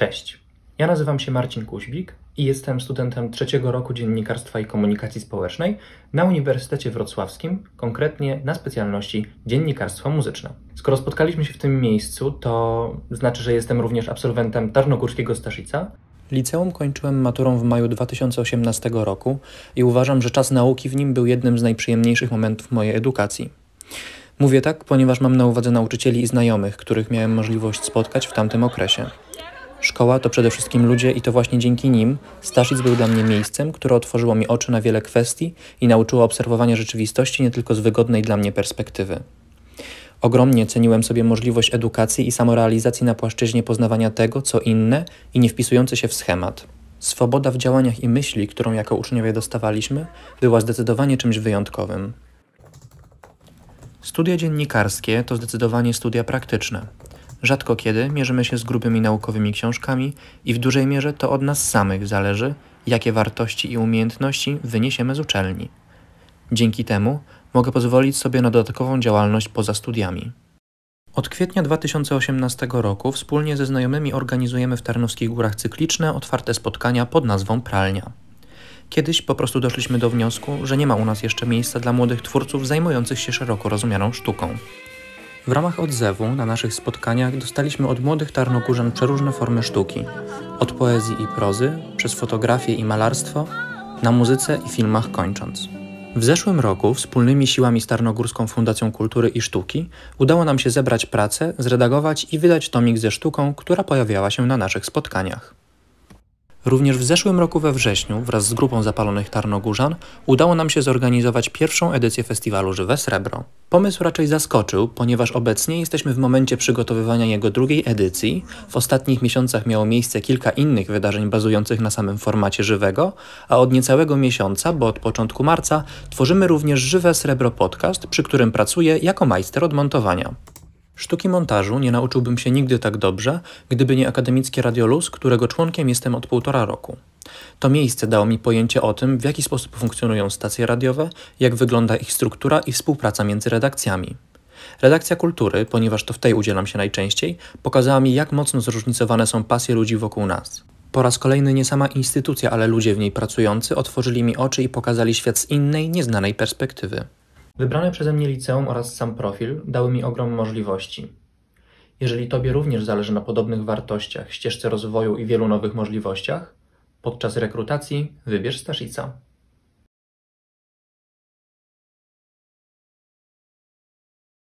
Cześć. Ja nazywam się Marcin Kuźbik i jestem studentem trzeciego roku dziennikarstwa i komunikacji społecznej na Uniwersytecie Wrocławskim, konkretnie na specjalności dziennikarstwo muzyczne. Skoro spotkaliśmy się w tym miejscu, to znaczy, że jestem również absolwentem Tarnogórskiego Staszica. Liceum kończyłem maturą w maju 2018 roku i uważam, że czas nauki w nim był jednym z najprzyjemniejszych momentów mojej edukacji. Mówię tak, ponieważ mam na uwadze nauczycieli i znajomych, których miałem możliwość spotkać w tamtym okresie. Szkoła to przede wszystkim ludzie i to właśnie dzięki nim Staszic był dla mnie miejscem, które otworzyło mi oczy na wiele kwestii i nauczyło obserwowania rzeczywistości nie tylko z wygodnej dla mnie perspektywy. Ogromnie ceniłem sobie możliwość edukacji i samorealizacji na płaszczyźnie poznawania tego, co inne i nie wpisujące się w schemat. Swoboda w działaniach i myśli, którą jako uczniowie dostawaliśmy, była zdecydowanie czymś wyjątkowym. Studia dziennikarskie to zdecydowanie studia praktyczne. Rzadko kiedy mierzymy się z grubymi naukowymi książkami i w dużej mierze to od nas samych zależy, jakie wartości i umiejętności wyniesiemy z uczelni. Dzięki temu mogę pozwolić sobie na dodatkową działalność poza studiami. Od kwietnia 2018 roku wspólnie ze znajomymi organizujemy w Tarnowskich Górach cykliczne, otwarte spotkania pod nazwą Pralnia. Kiedyś po prostu doszliśmy do wniosku, że nie ma u nas jeszcze miejsca dla młodych twórców zajmujących się szeroko rozumianą sztuką. W ramach odzewu na naszych spotkaniach dostaliśmy od młodych tarnogórzan przeróżne formy sztuki. Od poezji i prozy, przez fotografię i malarstwo, na muzyce i filmach kończąc. W zeszłym roku wspólnymi siłami z Tarnogórską Fundacją Kultury i Sztuki udało nam się zebrać pracę, zredagować i wydać tomik ze sztuką, która pojawiała się na naszych spotkaniach. Również w zeszłym roku we wrześniu wraz z grupą zapalonych Tarnogórzan udało nam się zorganizować pierwszą edycję festiwalu Żywe Srebro. Pomysł raczej zaskoczył, ponieważ obecnie jesteśmy w momencie przygotowywania jego drugiej edycji. W ostatnich miesiącach miało miejsce kilka innych wydarzeń bazujących na samym formacie żywego, a od niecałego miesiąca, bo od początku marca, tworzymy również Żywe Srebro podcast, przy którym pracuję jako majster odmontowania. Sztuki montażu nie nauczyłbym się nigdy tak dobrze, gdyby nie akademickie radiolus, którego członkiem jestem od półtora roku. To miejsce dało mi pojęcie o tym, w jaki sposób funkcjonują stacje radiowe, jak wygląda ich struktura i współpraca między redakcjami. Redakcja kultury, ponieważ to w tej udzielam się najczęściej, pokazała mi, jak mocno zróżnicowane są pasje ludzi wokół nas. Po raz kolejny nie sama instytucja, ale ludzie w niej pracujący otworzyli mi oczy i pokazali świat z innej, nieznanej perspektywy. Wybrane przeze mnie liceum oraz sam profil dały mi ogrom możliwości. Jeżeli Tobie również zależy na podobnych wartościach, ścieżce rozwoju i wielu nowych możliwościach, podczas rekrutacji wybierz Staszica.